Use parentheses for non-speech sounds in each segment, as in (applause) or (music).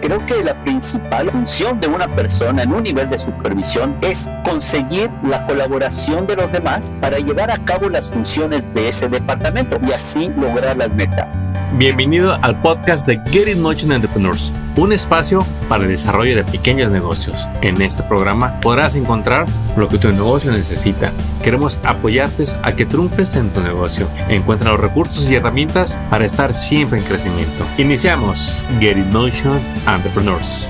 Creo que la principal función de una persona en un nivel de supervisión es conseguir la colaboración de los demás para llevar a cabo las funciones de ese departamento y así lograr las metas. Bienvenido al podcast de Get It Motion Entrepreneurs, un espacio para el desarrollo de pequeños negocios. En este programa podrás encontrar lo que tu negocio necesita. Queremos apoyarte a que triunfes en tu negocio. Encuentra los recursos y herramientas para estar siempre en crecimiento. Iniciamos Get It Motion Entrepreneurs.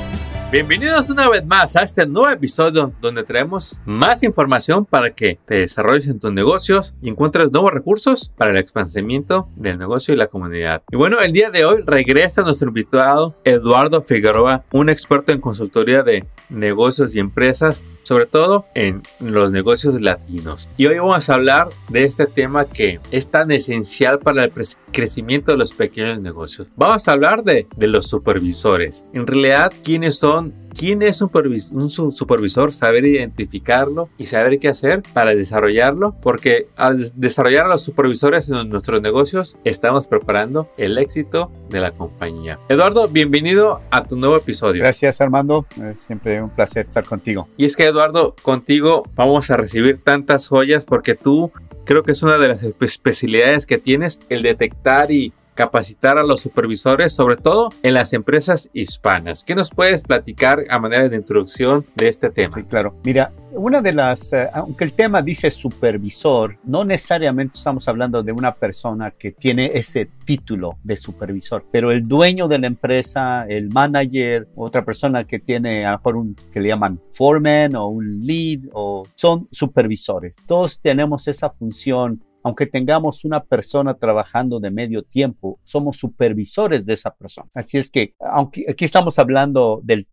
Bienvenidos una vez más a este nuevo episodio donde traemos más información para que te desarrolles en tus negocios y encuentres nuevos recursos para el expansamiento del negocio y la comunidad. Y bueno, el día de hoy regresa nuestro invitado Eduardo Figueroa, un experto en consultoría de negocios y empresas sobre todo en los negocios latinos. Y hoy vamos a hablar de este tema que es tan esencial para el crecimiento de los pequeños negocios. Vamos a hablar de, los supervisores. En realidad, ¿quiénes son quién es un supervisor, saber identificarlo y saber qué hacer para desarrollarlo, porque al desarrollar a los supervisores en nuestros negocios estamos preparando el éxito de la compañía. Eduardo, bienvenido a tu nuevo episodio. Gracias Armando, es siempre un placer estar contigo. Y es que Eduardo, contigo vamos a recibir tantas joyas porque tú creo que es una de las especialidades que tienes, el detectar y capacitar a los supervisores, sobre todo en las empresas hispanas. ¿Qué nos puedes platicar a manera de introducción de este tema? Sí, claro. Mira, una de las, eh, aunque el tema dice supervisor, no necesariamente estamos hablando de una persona que tiene ese título de supervisor, pero el dueño de la empresa, el manager, otra persona que tiene a lo mejor un que le llaman foreman o un lead o son supervisores. Todos tenemos esa función aunque tengamos una persona trabajando de medio tiempo, somos supervisores de esa persona. Así es que, aunque aquí estamos hablando del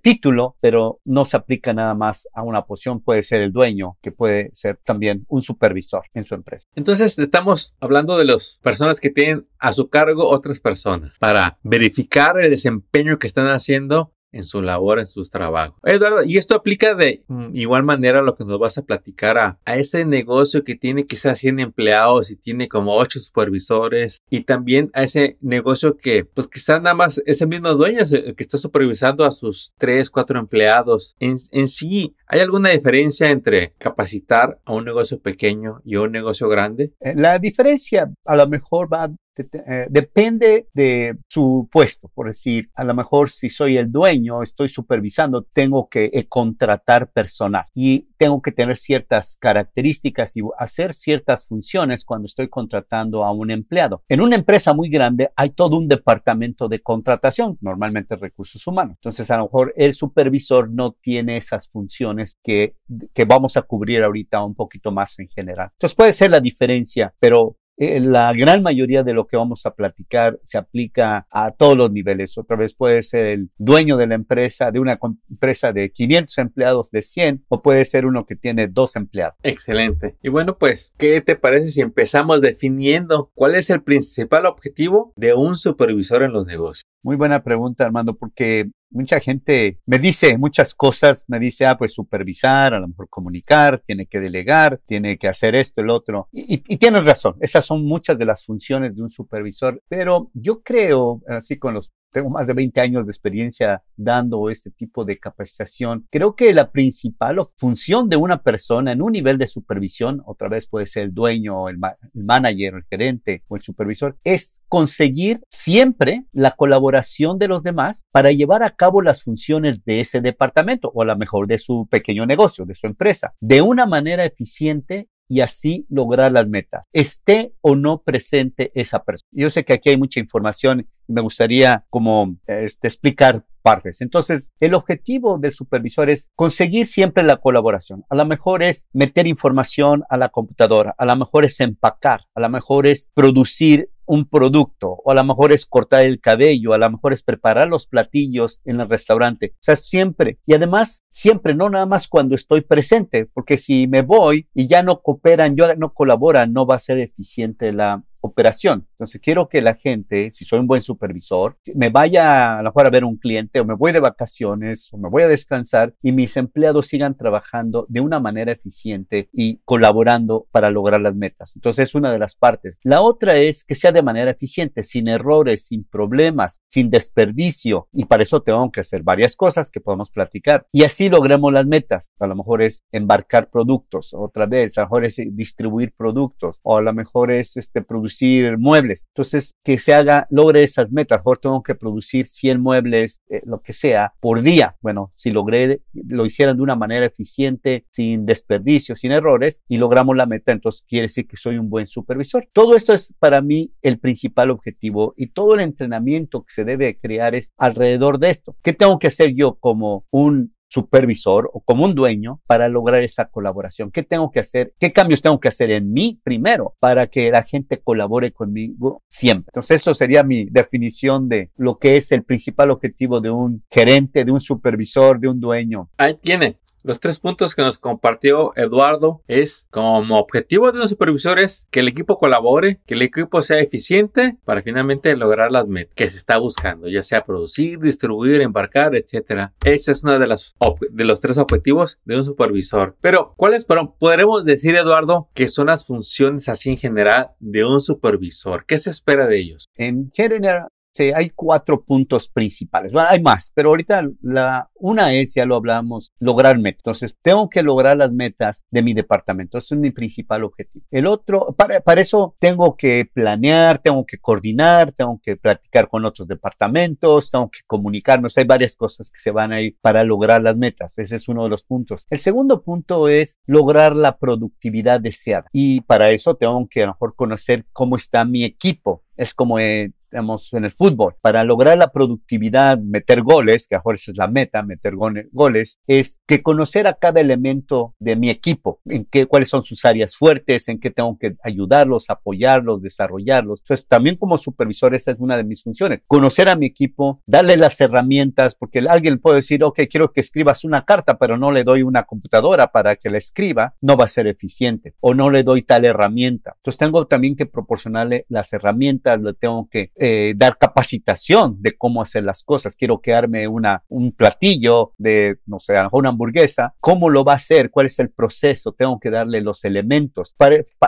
título, pero no se aplica nada más a una posición. Puede ser el dueño, que puede ser también un supervisor en su empresa. Entonces, estamos hablando de las personas que tienen a su cargo otras personas para verificar el desempeño que están haciendo en su labor, en sus trabajos. Eduardo, y esto aplica de mm, igual manera a lo que nos vas a platicar a, ese negocio que tiene quizás 100 empleados y tiene como 8 supervisores y también a ese negocio que pues quizás nada más ese mismo dueño el que está supervisando a sus 3, 4 empleados. En, en sí, ¿hay alguna diferencia entre capacitar a un negocio pequeño y a un negocio grande? Eh, la diferencia a lo mejor va eh, depende de su puesto, por decir, a lo mejor si soy el dueño, estoy supervisando, tengo que eh, contratar personal y tengo que tener ciertas características y hacer ciertas funciones cuando estoy contratando a un empleado. En una empresa muy grande hay todo un departamento de contratación, normalmente recursos humanos. Entonces, a lo mejor el supervisor no tiene esas funciones que, que vamos a cubrir ahorita un poquito más en general. Entonces, puede ser la diferencia, pero eh, la gran mayoría de lo que vamos a platicar se aplica a todos los niveles. Otra vez puede ser el dueño de la empresa, de una empresa de 500 empleados de 100 o puede ser uno que tiene dos empleados. Excelente. Y bueno, pues, ¿qué te parece si empezamos definiendo cuál es el principal objetivo de un supervisor en los negocios? Muy buena pregunta, Armando, porque mucha gente me dice muchas cosas, me dice, ah, pues supervisar, a lo mejor comunicar, tiene que delegar, tiene que hacer esto, el otro. Y, tienes razón, esas son muchas de las funciones de un supervisor, pero yo creo, así con los tengo más de 20 años de experiencia dando este tipo de capacitación. Creo que la principal función de una persona en un nivel de supervisión, otra vez puede ser el dueño, el, manager, el gerente o el supervisor, es conseguir siempre la colaboración de los demás para llevar a cabo las funciones de ese departamento o a lo mejor de su pequeño negocio, de su empresa, de una manera eficiente y así lograr las metas, esté o no presente esa persona. Yo sé que aquí hay mucha información me gustaría como este, explicar partes. Entonces, el objetivo del supervisor es conseguir siempre la colaboración. A lo mejor es meter información a la computadora, a lo mejor es empacar, a lo mejor es producir un producto, o a lo mejor es cortar el cabello, a lo mejor es preparar los platillos en el restaurante. O sea, siempre. Y además, siempre, no nada más cuando estoy presente, porque si me voy y ya no cooperan, yo no colaboran, no va a ser eficiente la, operación. Entonces quiero que la gente, si soy un buen supervisor, me vaya a la mejor a ver un cliente o me voy de vacaciones o me voy a descansar y mis empleados sigan trabajando de una manera eficiente y colaborando para lograr las metas. Entonces es una de las partes. La otra es que sea de manera eficiente, sin errores, sin problemas, sin desperdicio y para eso tengo que hacer varias cosas que podemos platicar y así logremos las metas. A lo mejor es embarcar productos otra vez, a lo mejor es distribuir productos o a lo mejor es este producir muebles. Entonces, que se haga, logre esas metas. Mejor tengo que producir 100 muebles, eh, lo que sea, por día. Bueno, si logré, lo hicieran de una manera eficiente, sin desperdicio, sin errores, y logramos la meta, entonces quiere decir que soy un buen supervisor. Todo esto es para mí el principal objetivo y todo el entrenamiento que se debe crear es alrededor de esto. ¿Qué tengo que hacer yo como un supervisor o como un dueño para lograr esa colaboración? ¿Qué tengo que hacer? ¿Qué cambios tengo que hacer en mí primero para que la gente colabore conmigo siempre? Entonces, eso sería mi definición de lo que es el principal objetivo de un gerente, de un supervisor, de un dueño. Ahí tiene. Los tres puntos que nos compartió Eduardo es como objetivo de los supervisores que el equipo colabore, que el equipo sea eficiente para finalmente lograr las metas que se está buscando, ya sea producir, distribuir, embarcar, etc. Ese es uno de, las de los tres objetivos de un supervisor. Pero, ¿cuáles podremos decir, Eduardo, que son las funciones así en general de un supervisor? ¿Qué se espera de ellos? En general, Sí, hay cuatro puntos principales. Bueno, hay más, pero ahorita la, una es, ya lo hablamos, lograr metas. Entonces, tengo que lograr las metas de mi departamento. Ese es mi principal objetivo. El otro, para, para eso tengo que planear, tengo que coordinar, tengo que platicar con otros departamentos, tengo que comunicarnos. Hay varias cosas que se van a ir para lograr las metas. Ese es uno de los puntos. El segundo punto es lograr la productividad deseada. Y para eso tengo que a lo mejor conocer cómo está mi equipo es como eh, estamos en el fútbol. Para lograr la productividad, meter goles, que a esa es la meta, meter goles, es que conocer a cada elemento de mi equipo, en qué, cuáles son sus áreas fuertes, en qué tengo que ayudarlos, apoyarlos, desarrollarlos. Entonces, también como supervisor, esa es una de mis funciones. Conocer a mi equipo, darle las herramientas, porque alguien puede decir, ok, quiero que escribas una carta, pero no le doy una computadora para que la escriba, no va a ser eficiente, o no le doy tal herramienta. Entonces, tengo también que proporcionarle las herramientas le tengo que eh, dar capacitación de cómo hacer las cosas. Quiero quedarme una, un platillo de, no sé, una hamburguesa. ¿Cómo lo va a hacer? ¿Cuál es el proceso? Tengo que darle los elementos.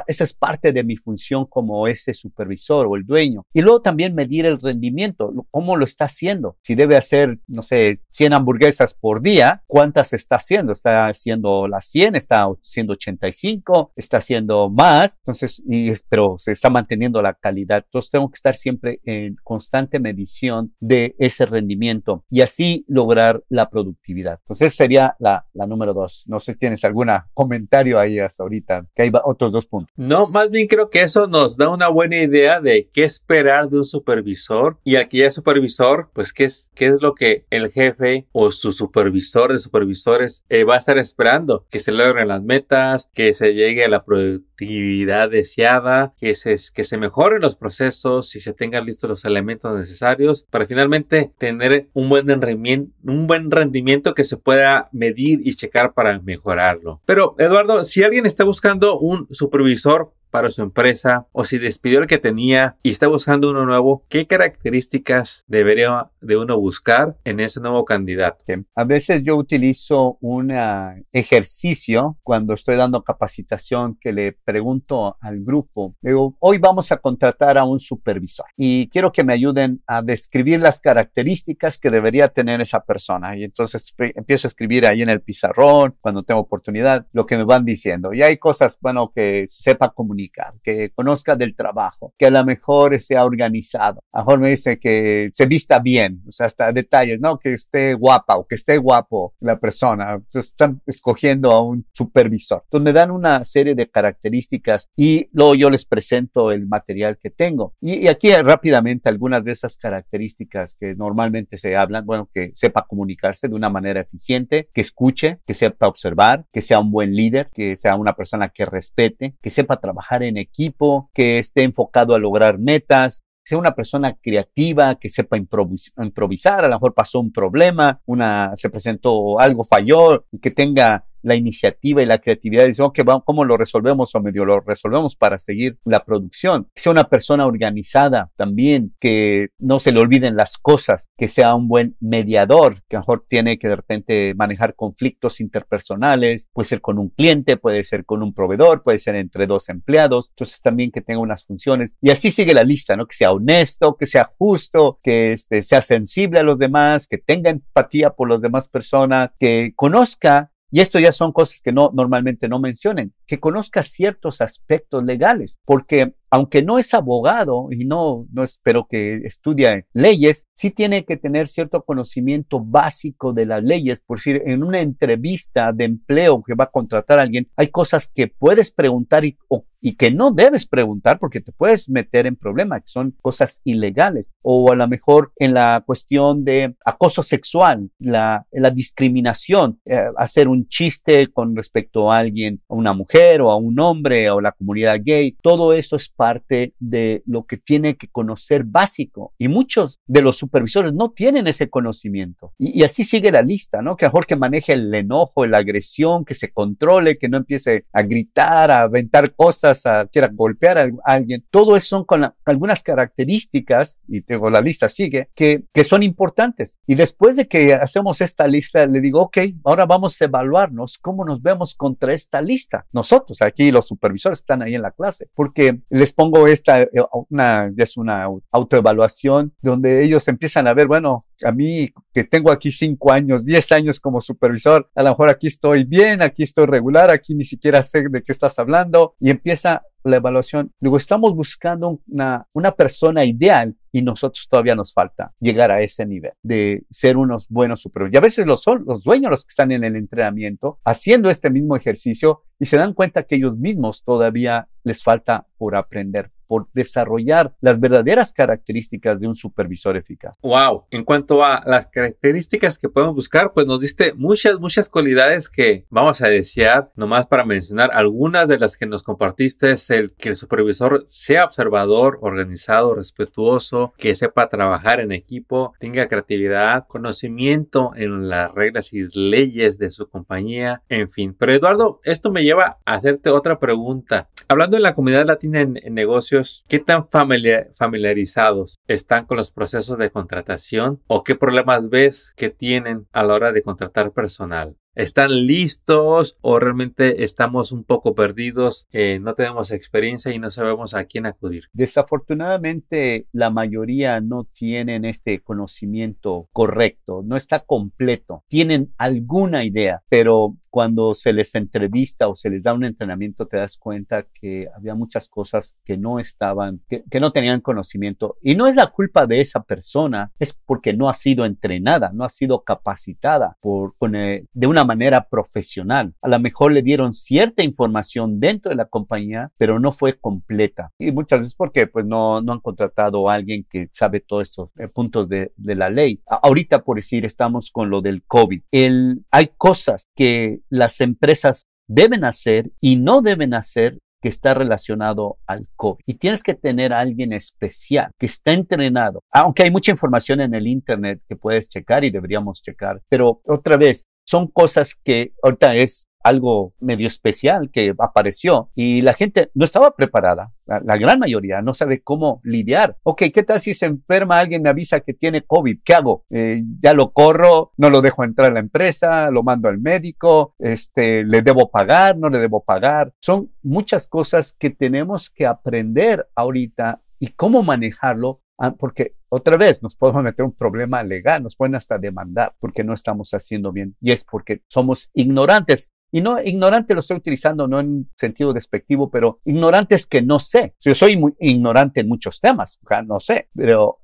esa es parte de mi función como ese supervisor o el dueño. Y luego también medir el rendimiento. ¿Cómo lo está haciendo? Si debe hacer, no sé, 100 hamburguesas por día, ¿cuántas está haciendo? ¿Está haciendo las 100? ¿Está haciendo 85? ¿Está haciendo más? Entonces, y, pero se está manteniendo la calidad. Entonces, tengo que estar siempre en constante medición de ese rendimiento y así lograr la productividad. Entonces sería la, número dos. No sé si tienes algún comentario ahí hasta ahorita, que hay otros dos puntos. No, más bien creo que eso nos da una buena idea de qué esperar de un supervisor y aquí el supervisor, pues qué es, qué es lo que el jefe o su supervisor de supervisores eh, va a estar esperando, que se logren las metas, que se llegue a la productividad deseada, que se, que se mejoren los procesos si se tengan listos los elementos necesarios para finalmente tener un buen, un buen rendimiento que se pueda medir y checar para mejorarlo. Pero Eduardo, si alguien está buscando un supervisor para su empresa o si despidió el que tenía y está buscando uno nuevo, ¿qué características debería de uno buscar en ese nuevo candidato? Em, a veces yo utilizo un ah, ejercicio cuando estoy dando capacitación que le pregunto al grupo, digo, hoy vamos a contratar a un supervisor y quiero que me ayuden a describir las características que debería tener esa persona. Y entonces empiezo a escribir ahí en el pizarrón, cuando tengo oportunidad, lo que me van diciendo. Y hay cosas, bueno, que sepa comunicar que conozca del trabajo, que a lo mejor sea organizado. A lo mejor me dice que se vista bien, o sea, hasta detalles, ¿no? Que esté guapa o que esté guapo la persona. Están escogiendo a un supervisor. Entonces me dan una serie de características y luego yo les presento el material que tengo. Y, y aquí rápidamente algunas de esas características que normalmente se hablan, bueno, que sepa comunicarse de una manera eficiente, que escuche, que sepa observar, que sea un buen líder, que sea una persona que respete, que sepa trabajar en equipo, que esté enfocado a lograr metas, sea una persona creativa, que sepa improvisar, a lo mejor pasó un problema, una, se presentó algo falló, que tenga la iniciativa y la creatividad. Dicen, que vamos, ¿cómo lo resolvemos o medio lo resolvemos para seguir la producción? Que sea una persona organizada también, que no se le olviden las cosas, que sea un buen mediador, que mejor tiene que de repente manejar conflictos interpersonales, puede ser con un cliente, puede ser con un proveedor, puede ser entre dos empleados, entonces también que tenga unas funciones. Y así sigue la lista, ¿no? Que sea honesto, que sea justo, que este, sea sensible a los demás, que tenga empatía por las demás personas, que conozca y esto ya son cosas que no, normalmente no mencionen, que conozca ciertos aspectos legales, porque aunque no es abogado y no, no espero que estudie leyes, sí tiene que tener cierto conocimiento básico de las leyes. Por decir, en una entrevista de empleo que va a contratar a alguien, hay cosas que puedes preguntar y, que no debes preguntar porque te puedes meter en problemas, que son cosas ilegales. O a lo mejor en la cuestión de acoso sexual, la, discriminación, eh, hacer un chiste con respecto a alguien, a una mujer o a un hombre o la comunidad gay, todo eso es para parte de lo que tiene que conocer básico. Y muchos de los supervisores no tienen ese conocimiento. Y, así sigue la lista, ¿no? Que mejor que maneje el enojo, la agresión, que se controle, que no empiece a gritar, a aventar cosas, a quiera golpear a alguien. Todo eso son con algunas características, y tengo la lista sigue, que, que son importantes. Y después de que hacemos esta lista, le digo, ok, ahora vamos a evaluarnos cómo nos vemos contra esta lista. Nosotros, aquí los supervisores están ahí en la clase, porque le les pongo esta, eh, una, es una autoevaluación donde ellos empiezan a ver, bueno, a mí que tengo aquí cinco años, diez años como supervisor, a lo mejor aquí estoy bien, aquí estoy regular, aquí ni siquiera sé de qué estás hablando y empieza la evaluación. Luego estamos buscando una, una persona ideal y nosotros todavía nos falta llegar a ese nivel de ser unos buenos superhéroes. Y a veces los son los dueños los que están en el entrenamiento haciendo este mismo ejercicio y se dan cuenta que ellos mismos todavía les falta por aprender por desarrollar las verdaderas características de un supervisor eficaz. Wow, en cuanto a las características que podemos buscar, pues nos diste muchas, muchas cualidades que vamos a desear, nomás para mencionar algunas de las que nos compartiste, es el que el supervisor sea observador, organizado, respetuoso, que sepa trabajar en equipo, tenga creatividad, conocimiento en las reglas y leyes de su compañía, en fin. Pero Eduardo, esto me lleva a hacerte otra pregunta. Hablando de la comunidad latina en, en negocios, ¿qué tan familiarizados están con los procesos de contratación o qué problemas ves que tienen a la hora de contratar personal? están listos o realmente estamos un poco perdidos, eh, no tenemos experiencia y no sabemos a quién acudir? Desafortunadamente, la mayoría no tienen este conocimiento correcto, no está completo. Tienen alguna idea, pero cuando se les entrevista o se les da un entrenamiento, te das cuenta que había muchas cosas que no estaban, que, no tenían conocimiento. Y no es la culpa de esa persona, es porque no ha sido entrenada, no ha sido capacitada por, eh, de una manera profesional. A lo mejor le dieron cierta información dentro de la compañía, pero no fue completa. Y muchas veces porque pues no, no han contratado a alguien que sabe todos estos eh, puntos de, la ley. ahorita, por decir, estamos con lo del COVID. El, hay cosas que las empresas deben hacer y no deben hacer que está relacionado al COVID. Y tienes que tener a alguien especial que está entrenado, aunque hay mucha información en el Internet que puedes checar y deberíamos checar, pero otra vez, son cosas que ahorita es algo medio especial que apareció y la gente no estaba preparada. La, gran mayoría no sabe cómo lidiar. Ok, ¿qué tal si se enferma alguien, me avisa que tiene COVID? ¿Qué hago? Eh, ya lo corro, no lo dejo entrar a la empresa, lo mando al médico, este, le debo pagar, no le debo pagar. Son muchas cosas que tenemos que aprender ahorita y cómo manejarlo, ah, porque otra vez nos podemos meter un problema legal, nos pueden hasta demandar porque no estamos haciendo bien y es porque somos ignorantes. Y no, ignorante lo estoy utilizando no en sentido despectivo, pero ignorantes que no sé. Yo soy muy ignorante en muchos temas, no sé, pero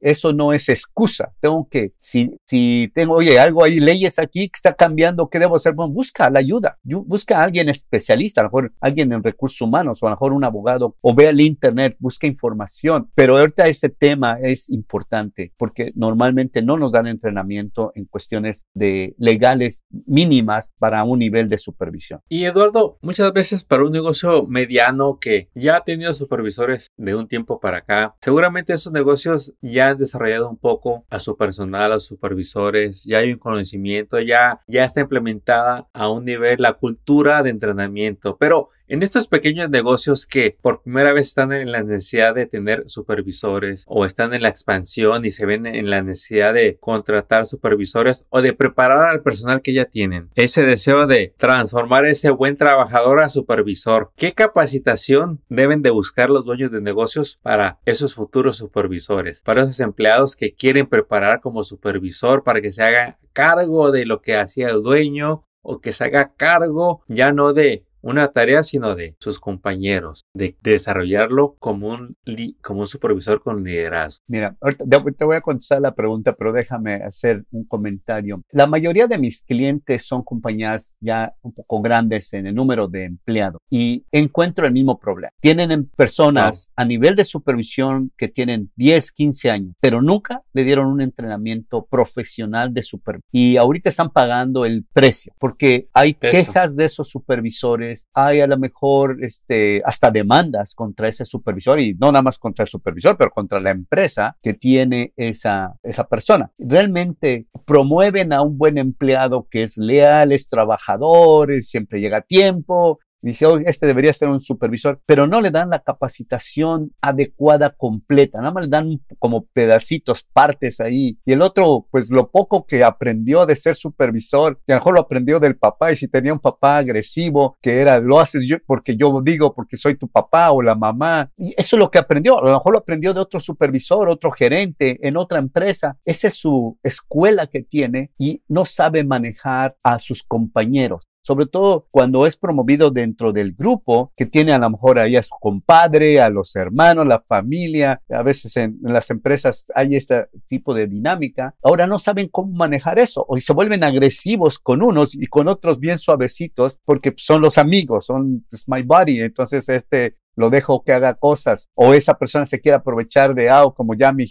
eso no es excusa. Tengo que, si, si tengo, oye, algo hay leyes aquí que está cambiando, ¿qué debo hacer? busca la ayuda. Busca a alguien especialista, a lo mejor alguien en recursos humanos o a lo mejor un abogado o ve al internet, busca información. Pero ahorita ese tema es importante porque normalmente no nos dan entrenamiento en cuestiones de legales mínimas para un nivel de supervisión. Y Eduardo, muchas veces para un negocio mediano que ya ha tenido supervisores de un tiempo para acá, seguramente esos negocios ya han desarrollado un poco a su personal, a sus supervisores, ya hay un conocimiento, ya, ya está implementada a un nivel la cultura de entrenamiento, pero en estos pequeños negocios que por primera vez están en la necesidad de tener supervisores o están en la expansión y se ven en la necesidad de contratar supervisores o de preparar al personal que ya tienen. Ese deseo de transformar ese buen trabajador a supervisor. ¿Qué capacitación deben de buscar los dueños de negocios para esos futuros supervisores? Para esos empleados que quieren preparar como supervisor para que se haga cargo de lo que hacía el dueño o que se haga cargo ya no de una tarea, sino de sus compañeros, de, desarrollarlo como un, como un supervisor con liderazgo. Mira, ahorita te voy a contestar la pregunta, pero déjame hacer un comentario. La mayoría de mis clientes son compañías ya un poco grandes en el número de empleados y encuentro el mismo problema. Tienen em, personas a nivel de supervisión que tienen 10, 15 años, pero nunca le dieron un entrenamiento profesional de supervisión. Y ahorita están pagando el precio porque hay quejas de esos supervisores hay a lo mejor este, hasta demandas contra ese supervisor y no nada más contra el supervisor, pero contra la empresa que tiene esa, esa persona. Realmente promueven a un buen empleado que es leal, es trabajador, siempre llega a tiempo, dije, este debería ser un supervisor, pero no le dan la capacitación adecuada, completa, nada más le dan como pedacitos, partes ahí. Y el otro, pues lo poco que aprendió de ser supervisor, y a lo mejor lo aprendió del papá, y si tenía un papá agresivo, que era, lo haces yo porque yo digo, porque soy tu papá o la mamá. Y eso es lo que aprendió, a lo mejor lo aprendió de otro supervisor, otro gerente, en otra empresa. Esa es su escuela que tiene y no sabe manejar a sus compañeros sobre todo cuando es promovido dentro del grupo que tiene a lo mejor ahí a su compadre, a los hermanos, la familia. A veces en, las empresas hay este tipo de dinámica. Ahora no saben cómo manejar eso y se vuelven agresivos con unos y con otros bien suavecitos porque son los amigos, son my body, Entonces este lo dejo que haga cosas, o esa persona se quiere aprovechar de, ah, como ya mi,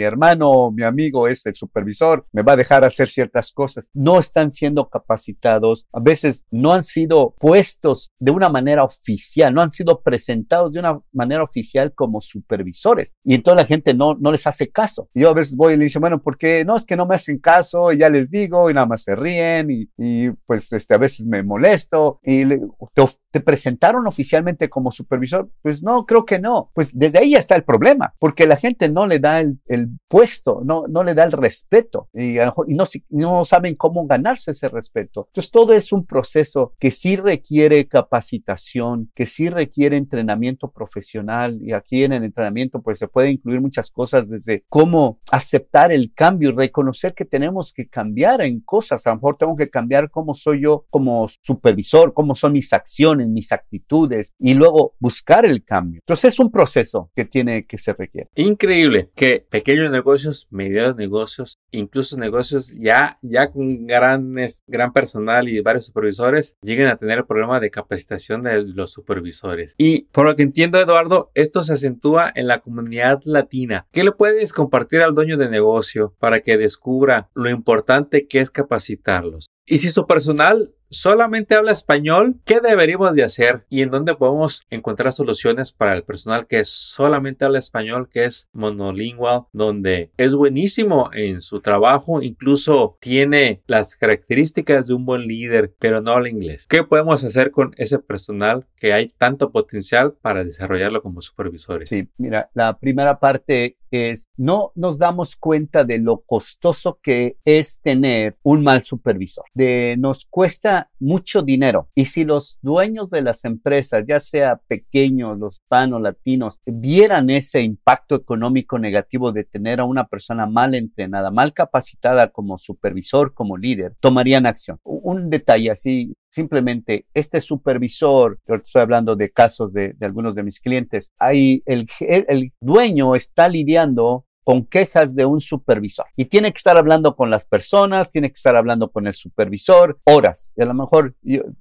hermano mi amigo es el supervisor, me va a dejar hacer ciertas cosas. No están siendo capacitados, a veces no han sido puestos de una manera oficial, no han sido presentados de una manera oficial como supervisores. Y entonces la gente no, no les hace caso. yo a veces voy y le digo, bueno, ¿por qué no? Es que no me hacen caso, y ya les digo, y nada más se ríen, y, pues este, a veces me molesto, y te presentaron oficialmente como supervisor pues no, creo que no. Pues desde ahí está el problema, porque la gente no le da el, puesto, no, no le da el respeto y, a lo mejor, no, no saben cómo ganarse ese respeto. Entonces todo es un proceso que sí requiere capacitación, que sí requiere entrenamiento profesional y aquí en el entrenamiento pues se puede incluir muchas cosas desde cómo aceptar el cambio y reconocer que tenemos que cambiar en cosas. A lo mejor tengo que cambiar cómo soy yo como supervisor, cómo son mis acciones, mis actitudes y luego buscar el cambio. Entonces es un proceso que tiene que se requiere. Increíble que pequeños negocios, medianos negocios, incluso negocios ya, ya con grandes, gran personal y varios supervisores lleguen a tener el problema de capacitación de los supervisores. Y por lo que entiendo, Eduardo, esto se acentúa en la comunidad latina. ¿Qué le puedes compartir al dueño de negocio para que descubra lo importante que es capacitarlos? Y si su personal solamente habla español, ¿qué deberíamos de hacer y en dónde podemos encontrar soluciones para el personal que solamente habla español, que es monolingual, donde es buenísimo en su trabajo, incluso tiene las características de un buen líder, pero no habla inglés? ¿Qué podemos hacer con ese personal que hay tanto potencial para desarrollarlo como supervisores? Sí, mira, la primera parte es no nos damos cuenta de lo costoso que es tener un mal supervisor. De, nos cuesta mucho dinero y si los dueños de las empresas, ya sea pequeños, los hispanos, latinos, vieran ese impacto económico negativo de tener a una persona mal entrenada, mal capacitada como supervisor, como líder, tomarían acción un detalle así, simplemente este supervisor, yo estoy hablando de casos de, algunos de mis clientes, ahí el, el dueño está lidiando con quejas de un supervisor. Y tiene que estar hablando con las personas, tiene que estar hablando con el supervisor horas. Y a lo mejor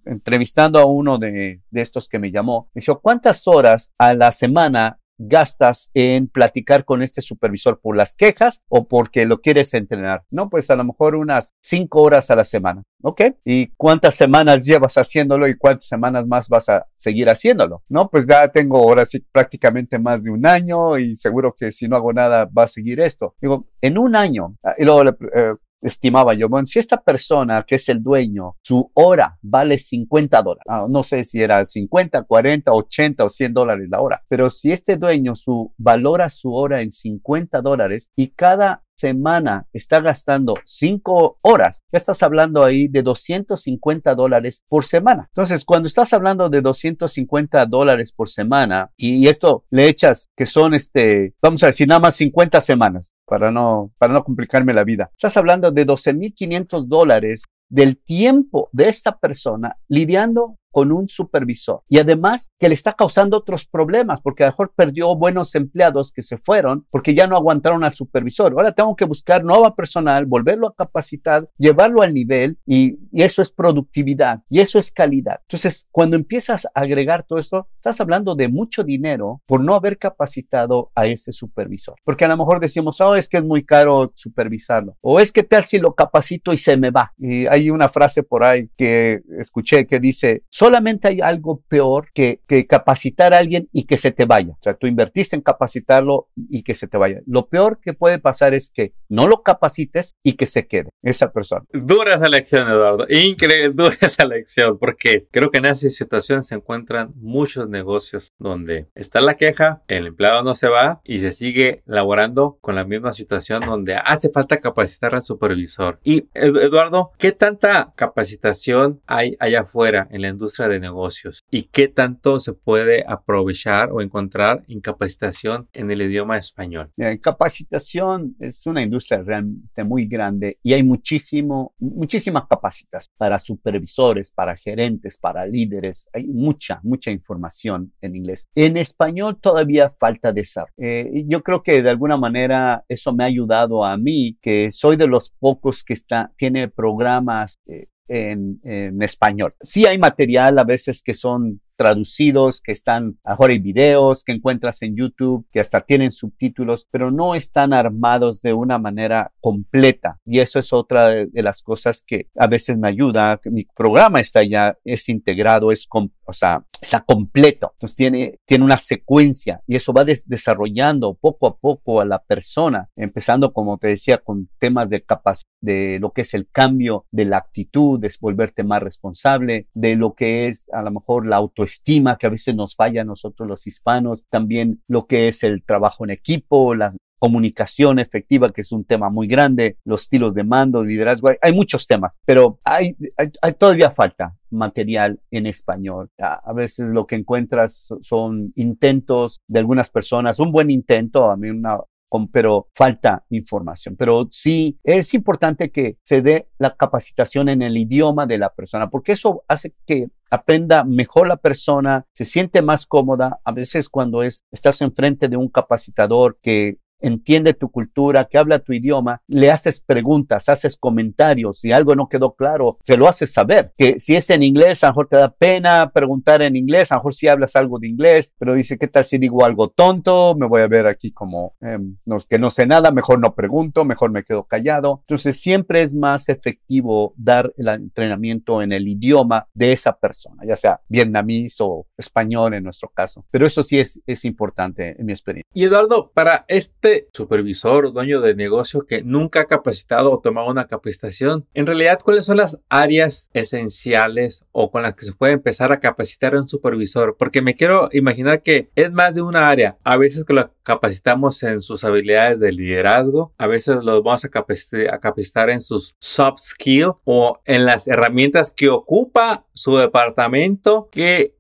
entrevistando a uno de, de, estos que me llamó, me dijo, ¿cuántas horas a la semana gastas en platicar con este supervisor por las quejas o porque lo quieres entrenar? No, pues a lo mejor unas cinco horas a la semana, ¿ok? ¿Y cuántas semanas llevas haciéndolo y cuántas semanas más vas a seguir haciéndolo? No, pues ya tengo horas sí prácticamente más de un año y seguro que si no hago nada va a seguir esto. Digo, en un año, ah, y luego, eh, estimaba yo, bueno, si esta persona que es el dueño, su hora vale 50 dólares, ah, no sé si era 50, 40, 80 o 100 dólares la hora, pero si este dueño su, valora su hora en 50 dólares y cada semana está gastando 5 horas, ya estás hablando ahí de 250 dólares por semana. Entonces, cuando estás hablando de 250 dólares por semana y esto le echas que son este, vamos a decir, nada más 50 semanas para no, para no complicarme la vida. Estás hablando de 12.500 dólares del tiempo de esta persona lidiando con un supervisor. Y además que le está causando otros problemas, porque a lo mejor perdió buenos empleados que se fueron porque ya no aguantaron al supervisor. Ahora tengo que buscar nueva personal, volverlo a capacitar, llevarlo al nivel y, y eso es productividad y eso es calidad. Entonces, cuando empiezas a agregar todo esto, estás hablando de mucho dinero por no haber capacitado a ese supervisor. Porque a lo mejor decimos, oh, es que es muy caro supervisarlo. O es que tal si lo capacito y se me va. Y hay una frase por ahí que escuché que dice, solamente hay algo peor que, capacitar a alguien y que se te vaya. O sea, tú invertiste en capacitarlo y que se te vaya. Lo peor que puede pasar es que no lo capacites y que se quede esa persona. Dura esa lección, Eduardo. Increíble, (laughs) dura esa lección, porque creo que en esa situación se encuentran muchos negocios donde está la queja, el empleado no se va y se sigue laborando con la misma situación donde hace falta capacitar al supervisor. Y, Eduardo, ¿qué tanta capacitación hay allá afuera en la industria? de negocios y qué tanto se puede aprovechar o encontrar en capacitación en el idioma español. En capacitación es una industria realmente muy grande y hay muchísimo, muchísimas capacitas para supervisores, para gerentes, para líderes. Hay mucha, mucha información en inglés. En español todavía falta de Eh, yo creo que de alguna manera eso me ha ayudado a mí, que soy de los pocos que está, tiene programas eh, en, español. Sí hay material a veces que son traducidos, que están ahora hay videos que encuentras en YouTube, que hasta tienen subtítulos, pero no están armados de una manera completa. Y eso es otra de, las cosas que a veces me ayuda. Mi programa está ya, es integrado, es completo o sea, está completo. Entonces tiene, tiene una secuencia y eso va desarrollando poco a poco a la persona, empezando, como te decía, con temas de de lo que es el cambio de la actitud, de volverte más responsable, de lo que es a lo mejor la autoestima que a veces nos falla a nosotros los hispanos, también lo que es el trabajo en equipo, la, comunicación efectiva, que es un tema muy grande, los estilos de mando, liderazgo, hay, muchos temas, pero hay, hay, todavía falta material en español. A, veces lo que encuentras son intentos de algunas personas, un buen intento, a mí una pero falta información. Pero sí, es importante que se dé la capacitación en el idioma de la persona, porque eso hace que aprenda mejor la persona, se siente más cómoda. A veces cuando es, estás enfrente de un capacitador que entiende tu cultura, que habla tu idioma, le haces preguntas, haces comentarios, si algo no quedó claro, se lo haces saber, que si es en inglés, a lo mejor te da pena preguntar en inglés, a lo mejor si hablas algo de inglés, pero dice, ¿qué tal si digo algo tonto? Me voy a ver aquí como em, que no sé nada, mejor no pregunto, mejor me quedo callado. Entonces siempre es más efectivo dar el entrenamiento en el idioma de esa persona, ya sea vietnamita o español en nuestro caso, pero eso sí es, es importante en mi experiencia. Y Eduardo, para este este supervisor dueño de negocio que nunca ha capacitado o tomado una capacitación, en realidad, ¿cuáles son las áreas esenciales o con las que se puede empezar a capacitar a un supervisor? Porque me quiero imaginar que es más de una área. A veces que lo capacitamos en sus habilidades de liderazgo, a veces los vamos a capacitar, a capacitar en sus soft skills o en las herramientas que ocupa su departamento que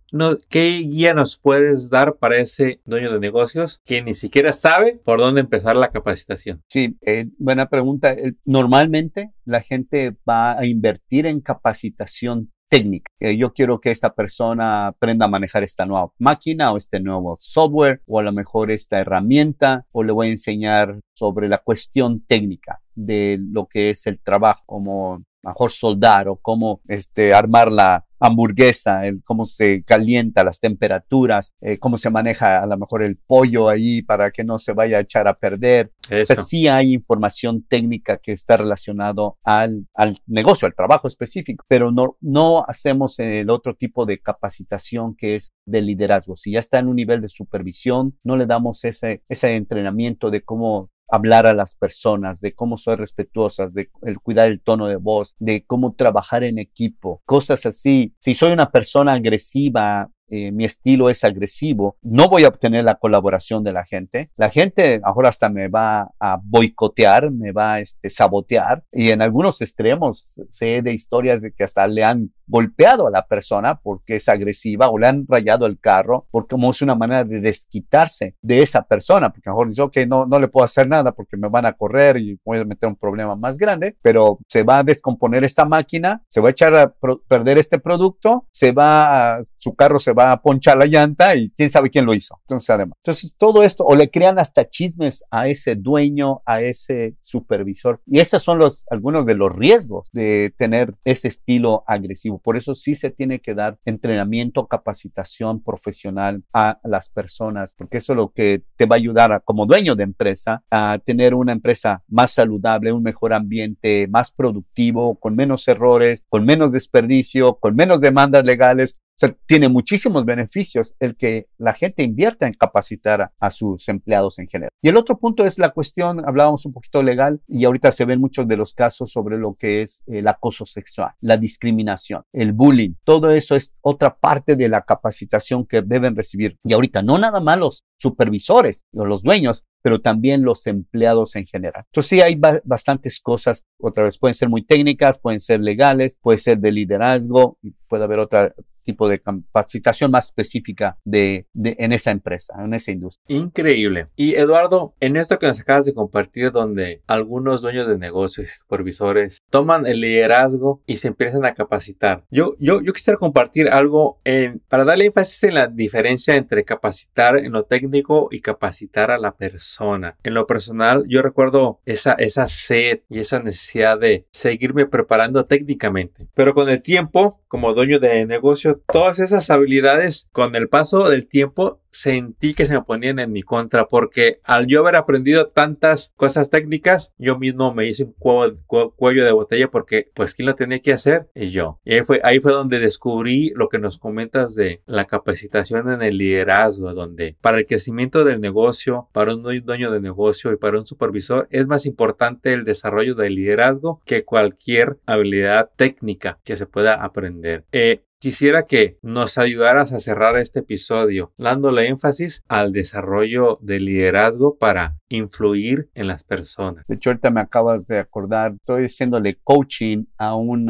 ¿qué guía nos puedes dar para ese dueño de negocios que ni siquiera sabe por dónde empezar la capacitación? Sí, eh, buena pregunta. Normalmente la gente va a invertir en capacitación técnica. Eh, yo quiero que esta persona aprenda a manejar esta nueva máquina o este nuevo software o a lo mejor esta herramienta o le voy a enseñar sobre la cuestión técnica de lo que es el trabajo como mejor soldar o cómo este, armar la hamburguesa, el, cómo se calienta las temperaturas, eh, cómo se maneja a lo mejor el pollo ahí para que no se vaya a echar a perder. Pues sí hay información técnica que está relacionado al, al negocio, al trabajo específico, pero no, no hacemos el otro tipo de capacitación que es de liderazgo. Si ya está en un nivel de supervisión, no le damos ese, ese entrenamiento de cómo hablar a las personas, de cómo soy respetuosa, de el cuidar el tono de voz, de cómo trabajar en equipo, cosas así. Si soy una persona agresiva, eh, mi estilo es agresivo, no voy a obtener la colaboración de la gente. La gente ahora hasta me va a boicotear, me va a este, sabotear y en algunos extremos sé de historias de que hasta le han golpeado a la persona porque es agresiva o le han rayado el carro, porque como es una manera de desquitarse de esa persona, porque a lo mejor dice, ok, no, no le puedo hacer nada porque me van a correr y voy a meter un problema más grande, pero se va a descomponer esta máquina, se va a echar a perder este producto, se va, su carro se va a ponchar la llanta y quién sabe quién lo hizo. Entonces, además, entonces todo esto, o le crean hasta chismes a ese dueño, a ese supervisor, y esos son los, algunos de los riesgos de tener ese estilo agresivo por eso sí se tiene que dar entrenamiento, capacitación profesional a las personas, porque eso es lo que te va a ayudar como dueño de empresa a tener una empresa más saludable, un mejor ambiente, más productivo, con menos errores, con menos desperdicio, con menos demandas legales, o sea, tiene muchísimos beneficios el que la gente invierta en capacitar a, sus empleados en general. Y el otro punto es la cuestión, hablábamos un poquito legal y ahorita se ven muchos de los casos sobre lo que es el acoso sexual, la discriminación, el bullying. Todo eso es otra parte de la capacitación que deben recibir. Y ahorita no nada más los supervisores o los dueños, pero también los empleados en general. Entonces sí hay bastantes cosas, otra vez, pueden ser muy técnicas, pueden ser legales, puede ser de liderazgo, puede haber otra tipo de capacitación más específica de, en esa empresa, en esa industria. Increíble. Y Eduardo, en esto que nos acabas de compartir, donde algunos dueños de negocios supervisores toman el liderazgo y se empiezan a capacitar. Yo, yo, yo quisiera compartir algo en, para darle énfasis en la diferencia entre capacitar en lo técnico y capacitar a la persona. En lo personal, yo recuerdo esa, esa sed y esa necesidad de seguirme preparando técnicamente. Pero con el tiempo, como dueño de negocio, todas esas habilidades con el paso del tiempo sentí que se me ponían en mi contra porque al yo haber aprendido tantas cosas técnicas, yo mismo me hice un cuello, de botella porque pues quién lo tenía que hacer y yo. ahí fue, ahí fue donde descubrí lo que nos comentas de la capacitación en el liderazgo, donde para el crecimiento del negocio, para un dueño de negocio y para un supervisor es más importante el desarrollo del liderazgo que cualquier habilidad técnica que se pueda aprender. Eh, Quisiera que nos ayudaras a cerrar este episodio dándole énfasis al desarrollo del liderazgo para influir en las personas. De hecho, ahorita me acabas de acordar, estoy haciéndole coaching a un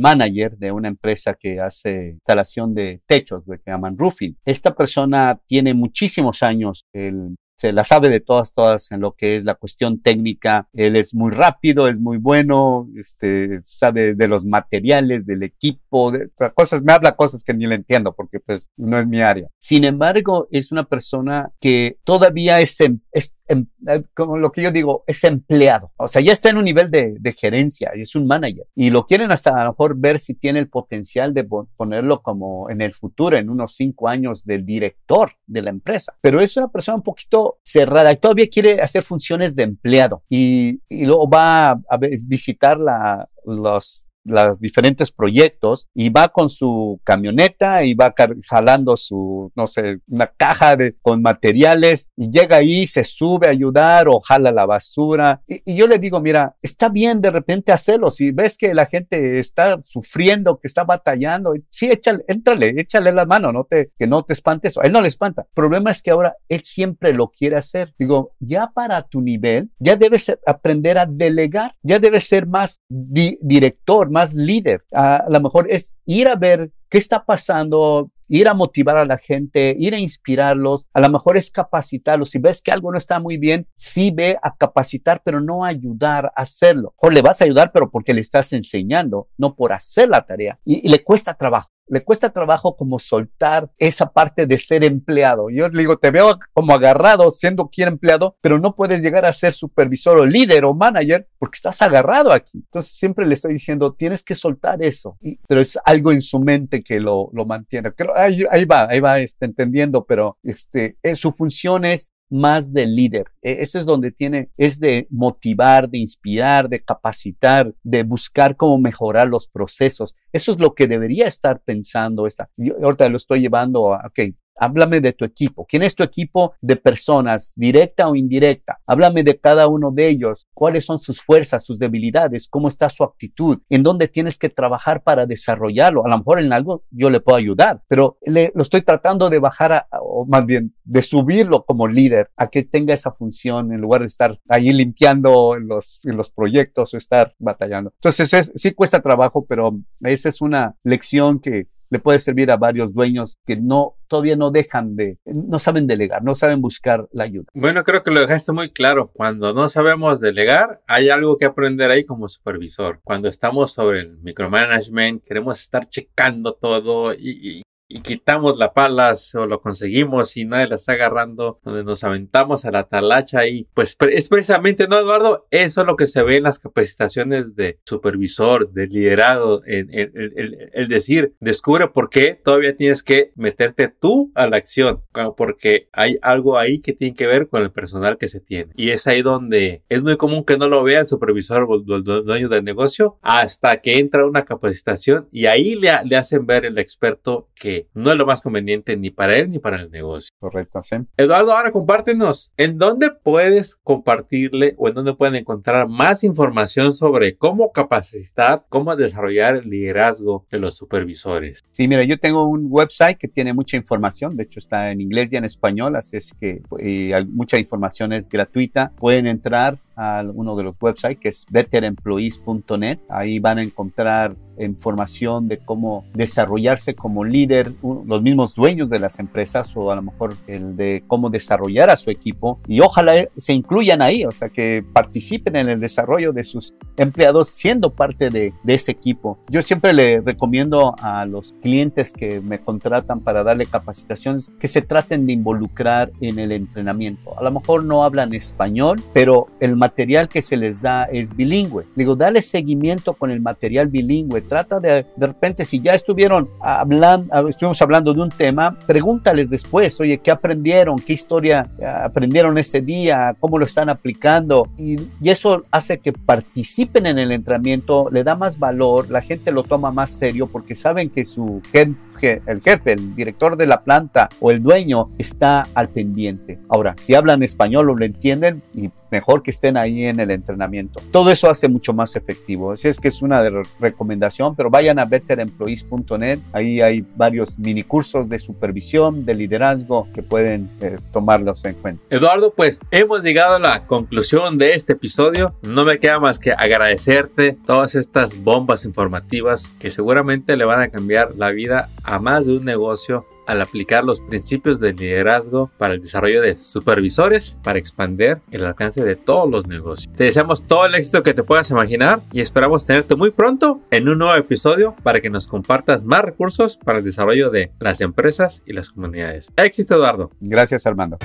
manager de una empresa que hace instalación de techos, de que llaman roofing. Esta persona tiene muchísimos años, el se la sabe de todas, todas en lo que es la cuestión técnica. Él es muy rápido, es muy bueno, este, sabe de los materiales, del equipo, de otras cosas, me habla cosas que ni le entiendo porque pues no es mi área. Sin embargo, es una persona que todavía es, em, es Em, eh, como lo que yo digo, es empleado. O sea, ya está en un nivel de, de, gerencia, es un manager. Y lo quieren hasta a lo mejor ver si tiene el potencial de ponerlo como en el futuro, en unos cinco años, del director de la empresa. Pero es una persona un poquito cerrada y todavía quiere hacer funciones de empleado. Y, y luego va a, a visitar la, los ...las diferentes proyectos y va con su camioneta y va jalando su, no sé, una caja de, con materiales y llega ahí, se sube a ayudar o jala la basura. Y, yo le digo, mira, está bien de repente hacerlo. Si ves que la gente está sufriendo, que está batallando, sí, échale, éntrale, échale la mano, no te, que no te espantes. A él no le espanta. El problema es que ahora él siempre lo quiere hacer. Digo, ya para tu nivel, ya debes aprender a delegar, ya debes ser más director, más líder. a lo mejor es ir a ver qué está pasando, ir a motivar a la gente, ir a inspirarlos, a lo mejor es capacitarlos. Si ves que algo no está muy bien, sí ve a capacitar, pero no ayudar a hacerlo. O le vas a ayudar, pero porque le estás enseñando, no por hacer la tarea. y le cuesta trabajo le cuesta trabajo como soltar esa parte de ser empleado. Yo le digo, te veo como agarrado siendo quien empleado, pero no puedes llegar a ser supervisor o líder o manager porque estás agarrado aquí. Entonces siempre le estoy diciendo, tienes que soltar eso, pero es algo en su mente que lo, mantiene. ahí, va, ahí va este, entendiendo, pero este, es, eh, su función es más de líder. E, ese es donde tiene, es de motivar, de inspirar, de capacitar, de buscar cómo mejorar los procesos. Eso es lo que debería estar pensando esta. ahorita lo estoy llevando a, ok, Háblame de tu equipo. ¿Quién es tu equipo de personas, directa o indirecta? Háblame de cada uno de ellos. ¿Cuáles son sus fuerzas, sus debilidades? ¿Cómo está su actitud? ¿En dónde tienes que trabajar para desarrollarlo? A lo mejor en algo yo le puedo ayudar, pero lo estoy tratando de bajar, o más bien de subirlo como líder a que tenga esa función en lugar de estar ahí limpiando los, proyectos o estar batallando. Entonces, sí cuesta trabajo, pero esa es una lección que le puede servir a varios dueños que no todavía no dejan de, no saben delegar, no saben buscar la ayuda. Bueno, creo que lo dejaste muy claro. Cuando no sabemos delegar, hay algo que aprender ahí como supervisor. Cuando estamos sobre el micromanagement, queremos estar checando todo y, y y quitamos la palas o lo conseguimos y nadie la está agarrando, donde nos aventamos a la talacha y pues es precisamente, ¿no, Eduardo? Eso es lo que se ve en las capacitaciones de supervisor, de liderado, en el, decir, descubre por qué todavía tienes que meterte tú a la acción, ah, porque hay algo ahí que tiene que ver con el personal que se tiene. Y es ahí donde es muy común que no lo vea el supervisor o el dueño del negocio hasta que entra una capacitación y ahí le hacen ver el experto que no es lo más conveniente ni para él ni para el negocio. Correcto, Eduardo, ahora compártenos, ¿en dónde puedes compartirle o en dónde pueden encontrar más información sobre cómo capacitar, cómo desarrollar el liderazgo de los supervisores? Sí, mira, yo tengo un website que tiene mucha información, de hecho está en inglés y en español, así es que eh, mucha información es gratuita. Pueden entrar a uno de los websites que es betteremployees.net. Ahí van a encontrar información de cómo desarrollarse como líder, los mismos dueños de las empresas o a lo mejor el de cómo desarrollar a su equipo y ojalá eh, se incluyan ahí, o sea, que participen en el desarrollo de sus empleados siendo parte de, ese equipo. Yo siempre le recomiendo a los clientes que me contratan para darle capacitaciones que se traten de involucrar en el entrenamiento. A lo mejor no hablan español, pero el material que se les da es bilingüe. digo, dale seguimiento con el material bilingüe. Trata de, de repente, si ya estuvieron hablando, ah, estuvimos hablando de un tema, pregúntales después, oye, ¿qué aprendieron? ¿Qué historia ah, aprendieron ese día? ¿Cómo lo están aplicando? Y, y eso hace que participen en el entrenamiento, le da más valor, la gente lo toma más serio porque saben que su gente que el jefe, el director de la planta o el dueño está al pendiente. Ahora, si hablan español o lo entienden, y mejor que estén ahí en el entrenamiento. Todo eso hace mucho más efectivo. Así es que es una recomendación, pero vayan a betteremployees.net. Ahí hay varios mini cursos de supervisión, de liderazgo que pueden eh, tomarlos en cuenta. Eduardo, pues hemos llegado a la conclusión de este episodio. No me queda más que agradecerte todas estas bombas informativas que seguramente le van a cambiar la vida a más de un negocio al aplicar los principios de liderazgo para el desarrollo de supervisores para expandir el alcance de todos los negocios. Te deseamos todo el éxito que te puedas imaginar y esperamos tenerte muy pronto en un nuevo episodio para que nos compartas más recursos para el desarrollo de las empresas y las comunidades. Éxito Eduardo. Gracias Armando.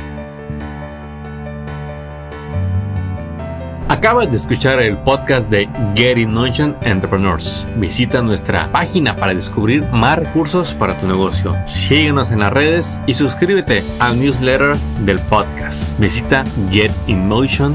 Acabas de escuchar el podcast de In Motion Entrepreneurs. Visita nuestra página para descubrir más recursos para tu negocio. Síguenos en las redes y suscríbete al newsletter del podcast. Visita getinmotion.org.